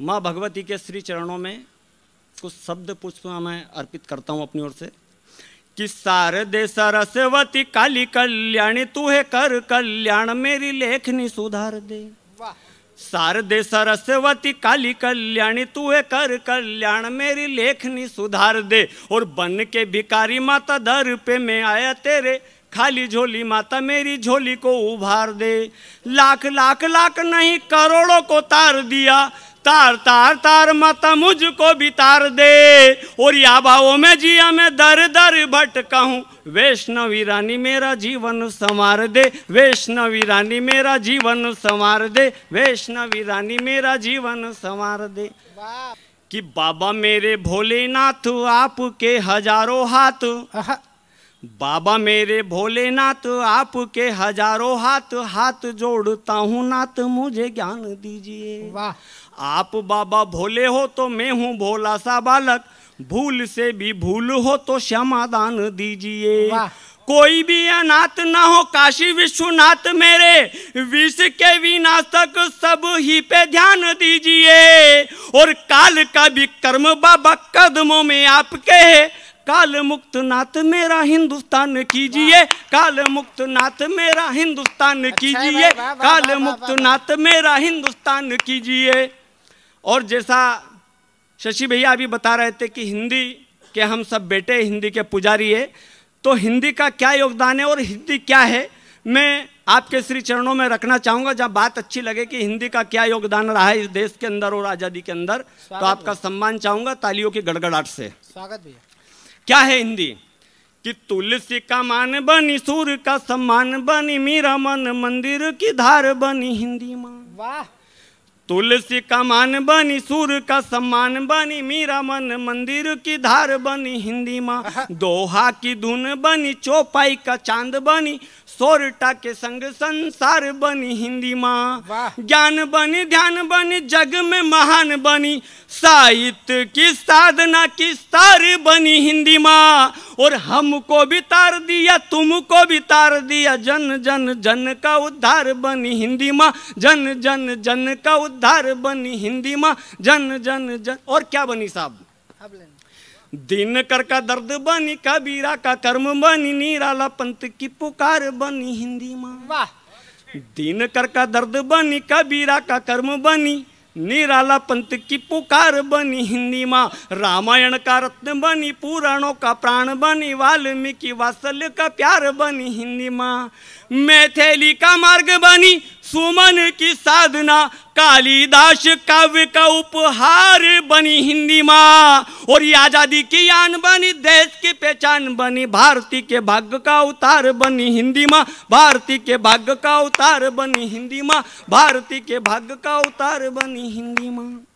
माँ भगवती के श्री चरणों में कुछ शब्द पुष्प मैं अर्पित करता हूँ अपनी ओर से कि शारदे सरस्वती काली कल्याणी तू है कर कल्याण मेरी लेखनी सुधार दे शारदे सरस्वती काली कल्याणी तू है कर कल्याण मेरी लेखनी सुधार दे और बन के भिकारी माता दर पे मैं आया तेरे खाली झोली माता मेरी झोली को उभार दे लाख लाख लाख नहीं करोड़ों को तार दिया तार तार तार मत मुझको बितार दे और या भावों में जिया में दर दर भटका हूँ वैष्णवी रानी मेरा जीवन संवार दे वैष्णवी रानी मेरा जीवन संवार दे वैष्णवी रानी मेरा जीवन संवार दे कि बाबा मेरे भोलेनाथ आपके हजारों हाथ बाबा मेरे भोलेनाथ आपके हजारों हाथ हाथ जोड़ता हूँ नाथ मुझे ज्ञान दीजिए वाह आप बाबा भोले हो तो मैं हूँ भोला सा बालक भूल से भी भूल हो तो दान दीजिए कोई भी अनाथ ना हो काशी विश्वनाथ मेरे विश्व के विनाशक सब ही पे ध्यान दीजिए और काल का भी कर्म बाबा कदमों में आपके है काल मुक्त नाथ मेरा हिंदुस्तान कीजिए काल मुक्त नाथ मेरा हिंदुस्तान अच्छा कीजिए काल मुक्त नाथ मेरा हिंदुस्तान कीजिए और जैसा शशि भैया अभी बता रहे थे कि हिंदी के हम सब बेटे हिंदी के पुजारी है तो हिंदी का क्या योगदान है और हिंदी क्या है मैं आपके श्री चरणों में रखना चाहूँगा जहाँ बात अच्छी लगे कि हिंदी का क्या योगदान रहा है इस देश के अंदर और आज़ादी के अंदर तो आपका सम्मान चाहूँगा तालियों की गड़गड़ाहट से स्वागत भैया क्या है हिंदी कि तुलसी का मान बनी सूर का सम्मान बनी मीरा मन मंदिर की धार बनी हिंदी माँ वाह तुलसी का मान बनी सूर का सम्मान बनी मीरा मन मंदिर की धार बनी हिंदी माँ दोहा की धुन बनी चौपाई का चांद बनी सोरटा के संग संसार बनी हिंदी माँ ज्ञान बनी ध्यान बनी जग में महान बनी साहित्य की साधना की तार बनी हिंदी माँ और हमको भी तार दिया तुमको भी तार दिया जन जन जन का उद्धार बनी हिंदी माँ जन जन जन का उद्धार बनी हिंदी माँ जन जन जन और क्या बनी साहब दिन कर का दर्द बनी कबीरा का कर्म बनी निराला पंत की पुकार बनी हिंदी माँ वाह दिन कर का दर्द बनी कबीरा का कर्म बनी निराला पंत की पुकार बनी हिंदी माँ रामायण का रत्न बनी पुराणों का प्राण बनी वाल्मीकि वासल्य का प्यार बनी हिंदी माँ मैथिली का मार्ग बनी सुमन की साधना कालिदास काव्य का उपहार बनी हिंदी माँ और ये आज़ादी की यान बनी देश की पहचान बनी भारती के भाग्य का अवतार बनी हिंदी माँ भारती के भाग्य का अवतार बनी हिंदी माँ भारती के भाग्य का अवतार बनी हिंदी माँ